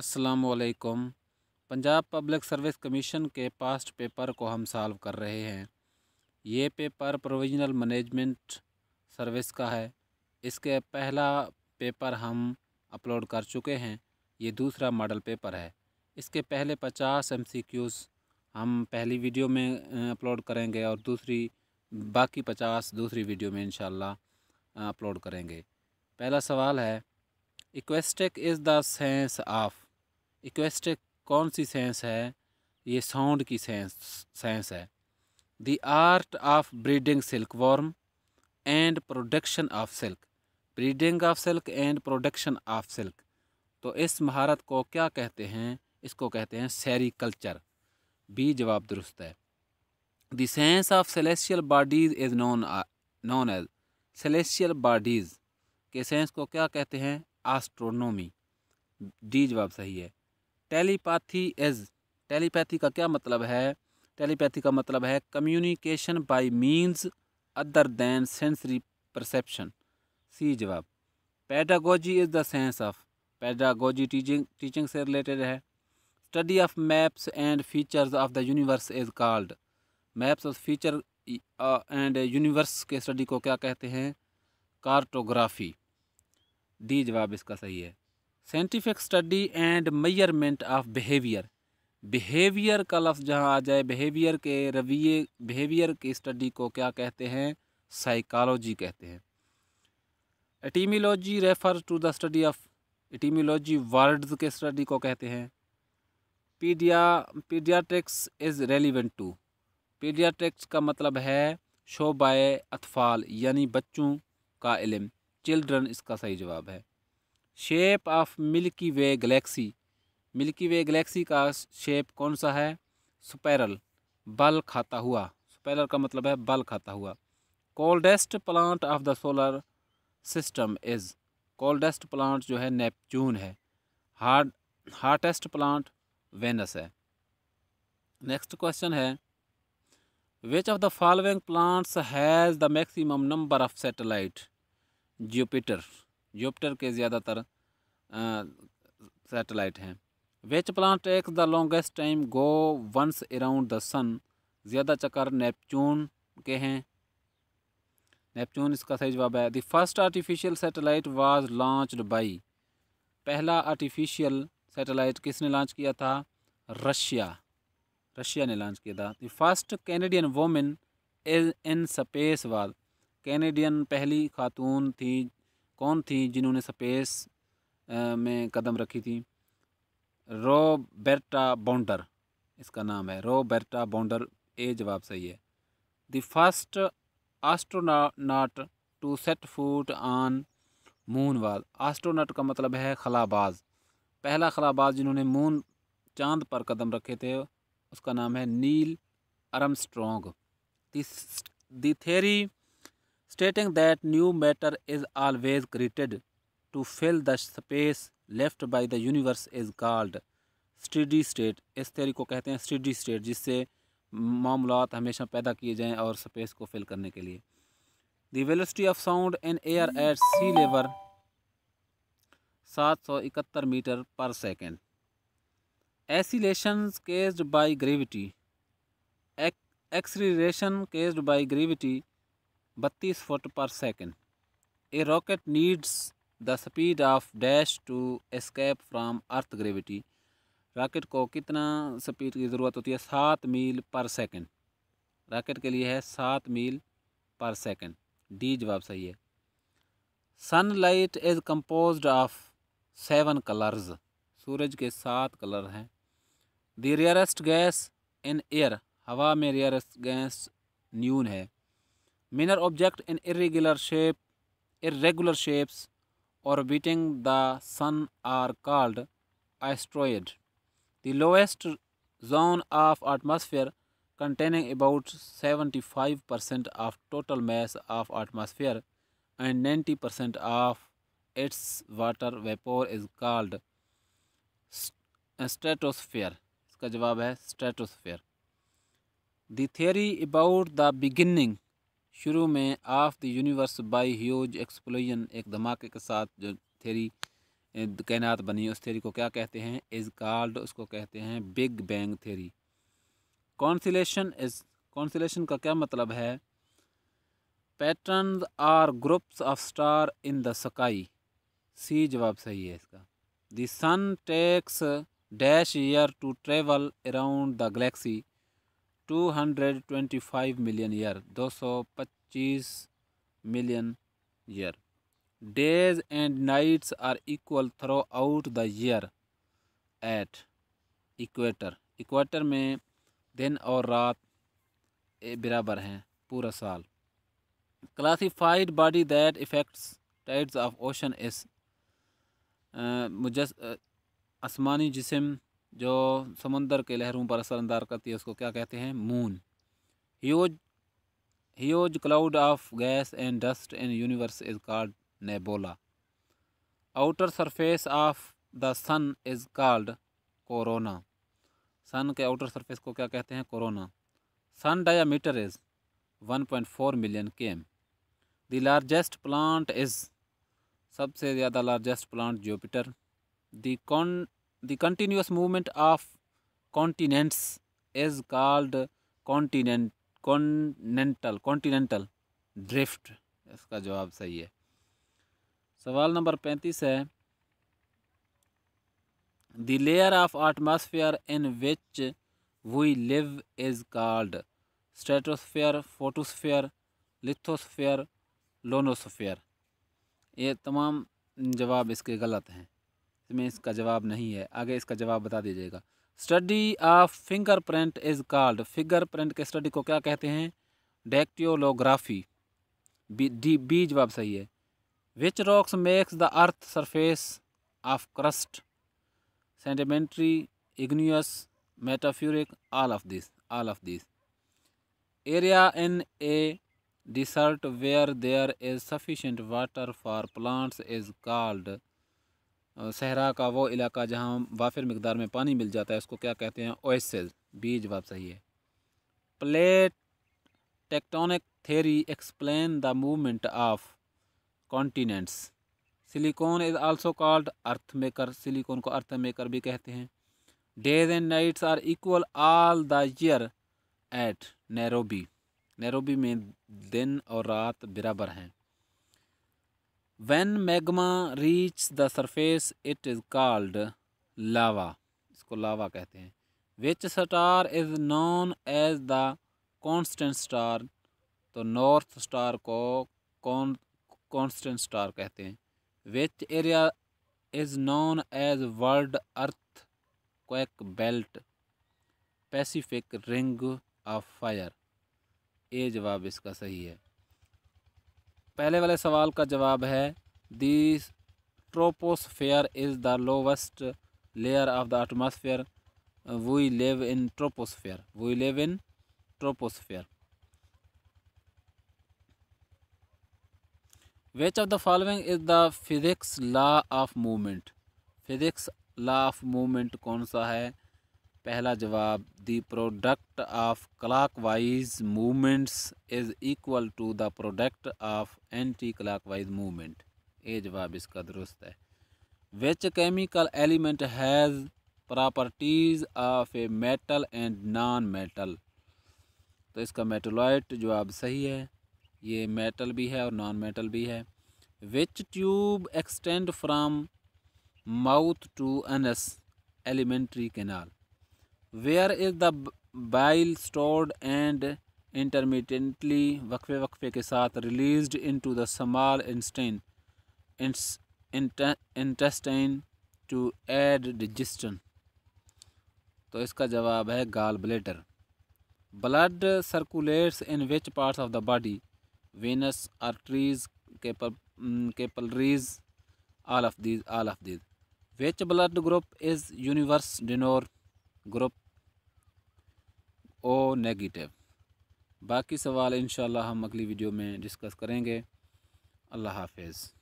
Aslam Punjab public service commission के past paper को हम सॉल्व कर रहे हैं ये पेपर प्रोविजनल मैनेजमेंट सर्विस का है इसके पहला पेपर हम अपलोड कर चुके हैं ये दूसरा मॉडल पेपर है इसके पहले पचास एम हम पहली वीडियो में अपलोड करेंगे और दूसरी बाकी पचास दूसरी वीडियो में इन अपलोड करेंगे पहला सवाल है acoustics is the science of acoustics कौन सी सेंस है ये साउंड की सेंस सेंस है the art of breeding silkworm and production of silk breeding of silk and production of silk तो इस महारत को क्या कहते हैं इसको कहते हैं सैरिकल्चर बी जवाब दुरुस्त है the science of celestial bodies is non non as celestial bodies के सेंस को क्या कहते हैं आस्ट्रोनोमी डी जवाब सही है टेलीपैथी इज टेलीपैथी का क्या मतलब है टेलीपैथी का मतलब है communication by means other than sensory perception C जवाब pedagogy is the science of pedagogy teaching teaching से रिलेटेड है study of maps and features of the universe is called maps of feature and universe के study को क्या कहते हैं cartography D जवाब इसका सही है scientific study and measurement of behaviour behaviour का लफ्ज़ जहाँ आ जाए बिहेवियर के रवैये बिहेवियर की स्टडी को क्या कहते हैं साइकोलॉजी कहते हैं etymology refer to the study of etymology words के स्टडी को कहते हैं paedia paediatrics is relevant to paediatrics का मतलब है शोबाए अतफ़ाल यानी बच्चों का इलम चिल्ड्रन इसका सही जवाब है shape of Milky Way galaxy Milky Way galaxy का शेप कौन सा है स्पैरल बल खाता हुआ स्पैरल का मतलब है बल खाता हुआ coldest planet of the solar system is coldest planet जो है नेपचून है हार्ड हार्टेस्ट प्लांट वेनस है नेक्स्ट क्वेश्चन है which of the following planets has the maximum number of satellite Jupiter Jupiter के ज़्यादातर सैटेलाइट हैं which planet takes the longest time go once around the sun ज़्यादा चक्कर Neptune के हैं Neptune इसका सही जवाब है the first artificial satellite was launched by पहला आर्टिफिशियल सैटेलाइट किसने लॉन्च किया था रशिया रशिया ने लॉन्च किया था the first Canadian women in space was Canadian पहली खातून थी कौन थी जिन्होंने स्पेस में कदम रखी थी रोबर्टा बाउंडर इसका नाम है रोबर्टा बॉन्डर ए जवाब सही है the first astronaut to set foot on moon वाल आस्ट्रोनाट का मतलब है खलाबाज पहला खलाबाज जिन्होंने मून चांद पर कदम रखे थे उसका नाम है Neil Armstrong the theory stating that new matter is always created to fill the space left by the universe is called steady state इस थ्योरी को कहते हैं स्टडी स्टेट जिससे मामलात हमेशा पैदा किए जाएं और स्पेस को फिल करने के लिए the velocity of sound in air at sea level सात सौ इकहत्तर meter per second acceleration caused by gravity acceleration caused by gravity बत्तीस foot per second a rocket needs the speed of dash to escape from earth gravity rocket को कितना speed की ज़रूरत होती है सात मील पर सेकंड रॉकेट के लिए है सात मील पर सेकंड डी जवाब सही है sunlight is composed of seven colours सूरज के सात कलर हैं the rarest gas in air हवा में रेयरेस्ट गैस न्यून है Minor object in irregular shape, irregular shapes orbiting the sun are called asteroid. The lowest zone of atmosphere containing about 75% of total mass of atmosphere and 90% of its water vapor is called stratosphere. इसका जवाब है stratosphere. The theory about the beginning शुरू में of the universe by huge explosion एक धमाके के साथ जो थेरी कायनात बनी उस थेरी को क्या कहते हैं इज़ कॉल्ड उसको कहते हैं big bang theory constellation is constellation का क्या मतलब है pattern are groups of star in the sky C जवाब सही है इसका the sun takes dash year to travel around the galaxy two hundred twenty five million year दो सौ पच्चीस million year days and nights are equal throughout the year at equator equator में दिन और रात बराबर हैं पूरा साल classified body that affects tides of ocean इस मुजस आसमानी जिसम जो समंदर के लहरों पर असर अंदाज करती है उसको क्या कहते हैं moon huge huge cloud of gas and dust in universe is called nebula outer surface of the sun is called corona sun के आउटर सरफेस को क्या कहते हैं corona sun diameter is one point four million K M the largest planet is सबसे ज़्यादा largest planet Jupiter the the continuous movement of continents is called continent continental continental drift इसका जवाब सही है सवाल नंबर पैंतीस है the layer of atmosphere in which we live is called stratosphere photosphere lithosphere ionosphere ये तमाम जवाब इसके गलत हैं इसमें इसका जवाब नहीं है आगे इसका जवाब बता दीजिएगा study of fingerprint is called fingerprint के स्टडी को क्या कहते हैं डेक्टियोलोग्राफी डी बी जवाब सही है which rocks makes the earth surface of crust sedimentary igneous metamorphic all of this all of this area in a desert where there is sufficient water for plants is called सहरा का वो इलाका जहाँ वाफिर मकदार में पानी मिल जाता है उसको क्या कहते हैं ओएसएल बी जवाब सही है plate tectonic theory explain the movement of continents silicon is also called earth maker silicon को अर्थ मेकर भी कहते हैं days and nights are equal all the year at Nairobi Nairobi में दिन और रात बराबर हैं when magma reach the surface it is called lava इसको लावा कहते हैं which star is known as the constant star तो नॉर्थ स्टार को कौन कॉन्स्टेंट स्टार कहते हैं which area is known as world earthquake belt Pacific ring of fire ये जवाब इसका सही है पहले वाले सवाल का जवाब है the troposphere is the lowest layer of the atmosphere we live in troposphere we live in troposphere which of the following is the physics law of movement physics law of movement कौन सा है पहला जवाब the product of wise movements is equal to the product of anti wise movement ये जवाब इसका दुरुस्त है which chemical element has properties of a metal and non metal तो इसका मेटोलाइट जवाब सही है ये मेटल भी है और नॉन मेटल भी है which tube extend from mouth to anus alimentary canal where is the bile stored and intermediately वक्फे वक्फे के साथ release into the small इंस्टेन इंटेस्टाइन टू एड डिजिस्टन तो इसका जवाब है gall bladder blood circulates in which part of the body veins arteries capillaries all of these all of these which blood group is universal donor group O negative बाकी सवाल इन हम अगली video में discuss करेंगे अल्लाह हाफिज़